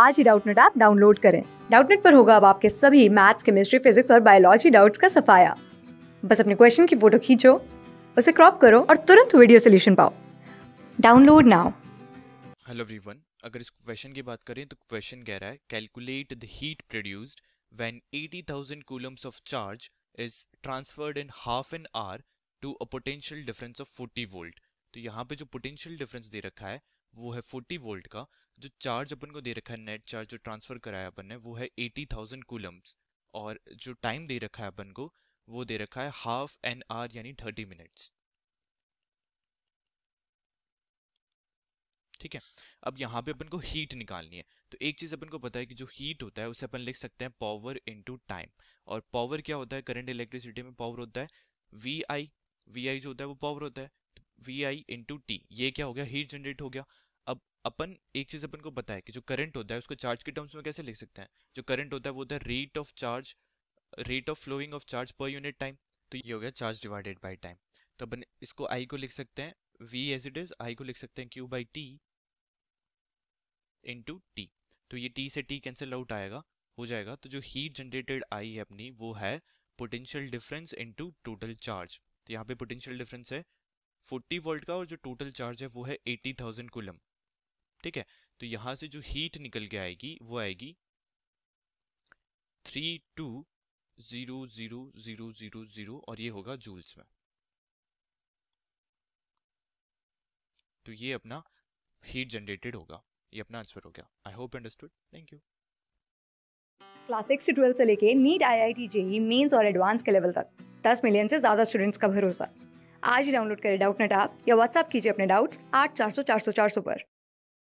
आज ही Doubtnut app download करें डाउटनेट पर होगा अब आपके सभी मैथ्स केमिस्ट्री फिजिक्स और बायोलॉजी डाउट्स का सफाया बस अपने क्वेश्चन की फोटो खींचो उसे क्रॉप करो और तुरंत वीडियो सोल्यूशन पाओ डाउनलोड नाउ हेलो एवरीवन अगर इस क्वेश्चन की बात करें तो क्वेश्चन कह रहा है calculate the heat produced when 80000 coulombs of charge is transferred in half an hour to a potential difference of 40 volt तो यहां पे जो पोटेंशियल डिफरेंस दे रखा है वो है फोर्टी वोल्ट का जो चार्ज अपन को दे रखा है नेट चार्ज जो ट्रांसफर कराया अपन ने वो है एटी थाउजेंड कूलम्स और जो टाइम दे रखा है अपन को वो दे रखा है हाफ एन आर यानी थर्टी मिनट्स ठीक है अब यहाँ पे अपन को हीट निकालनी है तो एक चीज़ अपन को पता है कि जो हीट होता है उसे अपन लिख सकते हैं पावर इनटू टाइम और पावर क्या होता है करंट इलेक्ट्रिसिटी में पावर होता है वी आई वी आई जो होता है वो पावर होता है तो वी आई इंटू टी ये क्या हो गया हीट जनरेट हो गया अपन एक चीज अपन को बताया कि जो करंट होता है उसको चार्ज के टर्म्स में कैसे लिख सकते हैं जो करंट होता है वो होता है rate of charge rate of flowing of charge per unit time तो ये हो गया चार्ज डिवाइडेड बाई टाइम तो अपन इसको आई को लिख सकते हैं V as it is I को लिख सकते हैं Q by T into T तो ये टी से टी कैंसिल आउट आएगा हो जाएगा तो जो हीट जनरेटेड आई है अपनी वो है potential difference into total charge तो यहाँ पे पोटेंशियल डिफरेंस है 40 वोल्ट का और जो टोटल चार्ज है वो है 80,000 कूलम ठीक है तो यहां से जो हीट निकल के आएगी वो आएगी three two zero zero zero zero zero और ये होगा जूल्स में तो ये अपना हीट जनरेटेड होगा ये अपना आंसर हो गया I hope understood thank you class six से ट्वेल्थ से लेके NEET I I T JEE mains और एडवांस के लेवल तक दस मिलियन से ज़्यादा स्टूडेंट्स का भरोसा आज ही डाउनलोड करें डाउट नेट आप या व्हाट्सअप कीजिए अपने डाउट्स आठ चार सौ चार सौ चार सौ पर